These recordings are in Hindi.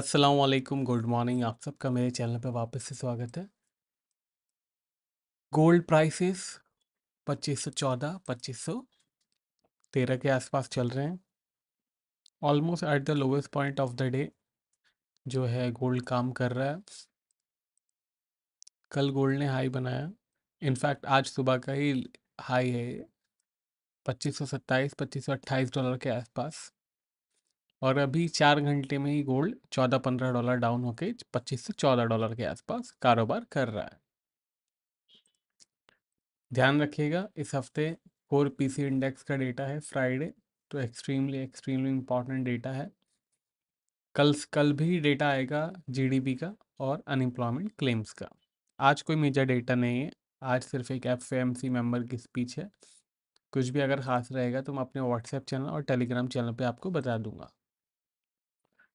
अस्सलाम वालेकुम गुड मॉर्निंग आप सबका मेरे चैनल पर वापस से स्वागत है गोल्ड प्राइसेस 2514 2513 के आसपास चल रहे हैं almost at the lowest point of the day जो है गोल्ड काम कर रहा है कल गोल्ड ने हाई बनाया इनफैक्ट आज सुबह का ही हाई है पच्चीस सौ सत्ताईस पच्चीस सौ अट्ठाईस डॉलर के आसपास और अभी चार घंटे में ही गोल्ड चौदह पंद्रह डॉलर डाउन होके पच्चीस से चौदह डॉलर के आसपास कारोबार कर रहा है ध्यान रखिएगा इस हफ्ते कोर पीसी इंडेक्स का डेटा है फ्राइडे तो एक्सट्रीमली एक्सट्रीमली इम्पॉर्टेंट डेटा है कल कल भी डेटा आएगा जीडीपी का और अनएम्प्लॉयमेंट क्लेम्स का आज कोई मेजर डेटा नहीं है आज सिर्फ एक एफ मेंबर की स्पीच है कुछ भी अगर खास रहेगा तो मैं अपने व्हाट्सएप चैनल और टेलीग्राम चैनल पे आपको बता दूंगा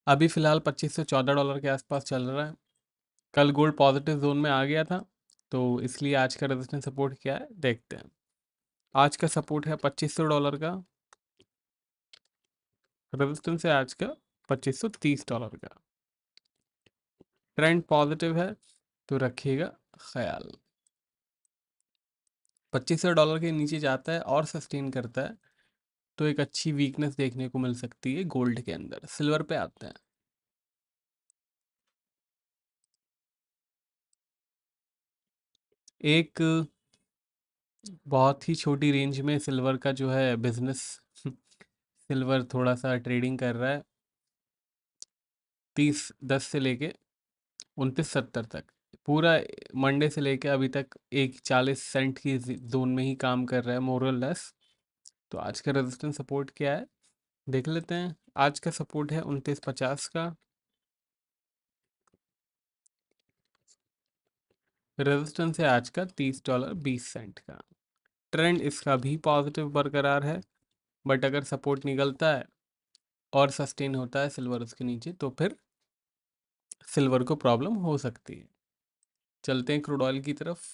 अभी फ़िलहाल पच्चीस से चौदह डॉलर के आसपास चल रहा है कल गोल्ड पॉजिटिव जोन में आ गया था तो इसलिए आज का रेजिस्टेंस सपोर्ट क्या है देखते हैं आज का सपोर्ट है पच्चीस सौ डॉलर का रेजिस्टेंस है आज का पच्चीस सौ तीस डॉलर का ट्रेंड पॉजिटिव है तो रखिएगा ख्याल पच्चीस सौ डॉलर के नीचे जाता है और सस्टेन करता है तो एक अच्छी वीकनेस देखने को मिल सकती है गोल्ड के अंदर सिल्वर पे आते हैं एक बहुत ही छोटी रेंज में सिल्वर का जो है बिजनेस सिल्वर थोड़ा सा ट्रेडिंग कर रहा है तीस दस से लेके उनतीस सत्तर तक पूरा मंडे से लेके अभी तक एक चालीस सेंट की जोन में ही काम कर रहा है मोरल लेस तो आज का रेजिस्टेंस सपोर्ट क्या है देख लेते हैं आज का सपोर्ट है उनतीस पचास का रेजिस्टेंस है आज का तीस डॉलर बीस सेंट का ट्रेंड इसका भी पॉजिटिव बरकरार है बट अगर सपोर्ट निकलता है और सस्टेन होता है सिल्वर उसके नीचे तो फिर सिल्वर को प्रॉब्लम हो सकती है चलते हैं क्रूड ऑयल की तरफ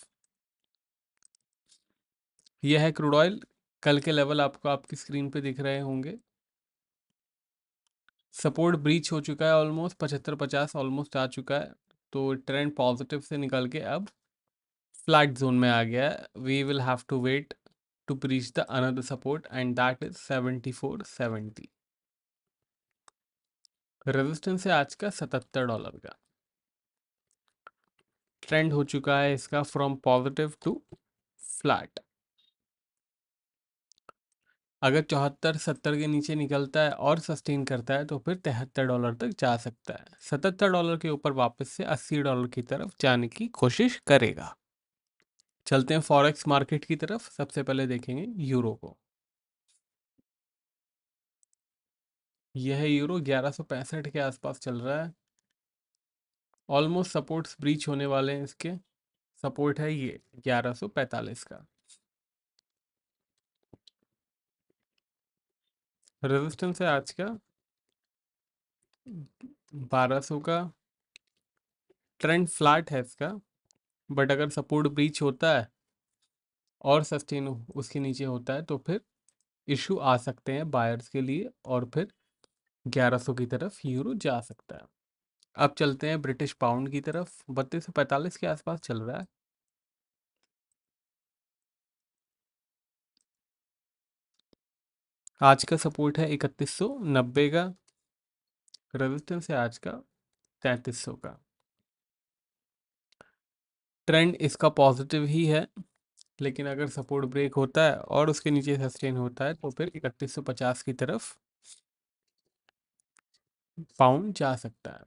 यह है क्रूड ऑयल कल के लेवल आपको आपकी स्क्रीन पे दिख रहे होंगे सपोर्ट ब्रीच हो चुका है ऑलमोस्ट पचहत्तर पचास ऑलमोस्ट आ चुका है तो ट्रेंड पॉजिटिव से निकल के अब फ्लैट जोन में आ गया है we will have to wait to breach the another support and that is seventy four seventy resistance है आज का सतहत्तर डॉलर का ट्रेंड हो चुका है इसका फ्रॉम पॉजिटिव टू फ्लैट अगर चौहत्तर सत्तर के नीचे निकलता है और सस्टेन करता है तो फिर तिहत्तर डॉलर तक जा सकता है सतहत्तर डॉलर के ऊपर वापस से अस्सी डॉलर की तरफ जाने की कोशिश करेगा चलते हैं फॉरेक्स मार्केट की तरफ सबसे पहले देखेंगे यूरो को यह है यूरो ग्यारह के आसपास चल रहा है ऑलमोस्ट सपोर्ट्स ब्रीच होने वाले हैं इसके सपोर्ट है ये पैंतालीस का रेजिस्टेंस है आज का बारह सौ का ट्रेंड फ्लैट है इसका बट अगर सपोर्ट ब्रीच होता है और सस्टेन उसके नीचे होता है तो फिर इशू आ सकते हैं बायर्स के लिए और फिर 1100 की तरफ यूरो जा सकता है अब चलते हैं ब्रिटिश पाउंड की तरफ बत्तीस सौ पैंतालीस के आसपास चल रहा है आज का सपोर्ट है इकतीस सौ नब्बे का रेजिस्टेंस है आज का तैतीस सौ का ट्रेंड इसका पॉजिटिव ही है लेकिन अगर सपोर्ट ब्रेक होता है और उसके नीचे सस्टेन होता है तो फिर इकतीस सौ पचास की तरफ पाउंड जा सकता है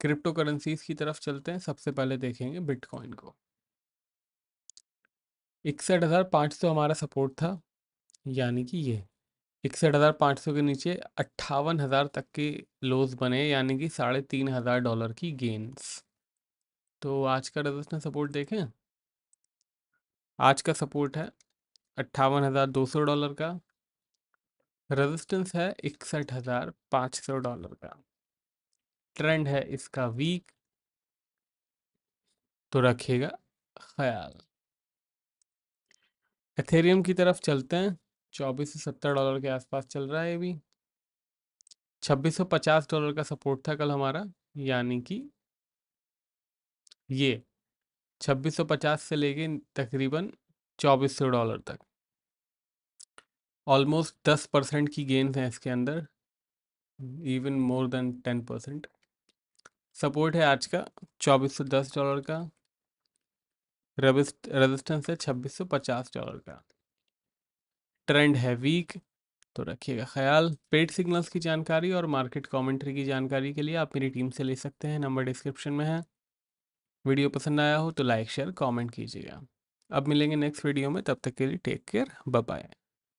क्रिप्टो करेंसीज की तरफ चलते हैं सबसे पहले देखेंगे बिटकॉइन को इकसठ हज़ार पाँच सौ हमारा सपोर्ट था यानी कि ये इकसठ हज़ार पाँच सौ के नीचे अट्ठावन हज़ार तक के लोज बने यानी कि साढ़े तीन हज़ार डॉलर की गेंस तो आज का रजिस्टर सपोर्ट देखें आज का सपोर्ट है अट्ठावन हज़ार दो सौ डॉलर का रेजिस्टेंस है इकसठ हज़ार पाँच सौ डॉलर का ट्रेंड है इसका वीक तो रखिएगा ख्याल एथेरियम की तरफ चलते हैं चौबीस सौ सत्तर डॉलर के आसपास चल रहा है अभी भी छब्बीस सौ पचास डॉलर का सपोर्ट था कल हमारा यानी कि ये छब्बीस सौ पचास से लेके तकरीबन चौबीस सौ डॉलर तक ऑलमोस्ट दस परसेंट की गेंद है इसके अंदर even more than ten percent support है आज का चौबीस सौ दस डॉलर का रेजिस्टेंस है छब्बीस सौ पचास डॉलर का ट्रेंड है वीक तो रखिएगा ख्याल पेड सिग्नल्स की जानकारी और मार्केट कमेंट्री की जानकारी के लिए आप मेरी टीम से ले सकते हैं नंबर डिस्क्रिप्शन में है वीडियो पसंद आया हो तो लाइक शेयर कमेंट कीजिएगा अब मिलेंगे नेक्स्ट वीडियो में तब तक के लिए टेक केयर बाय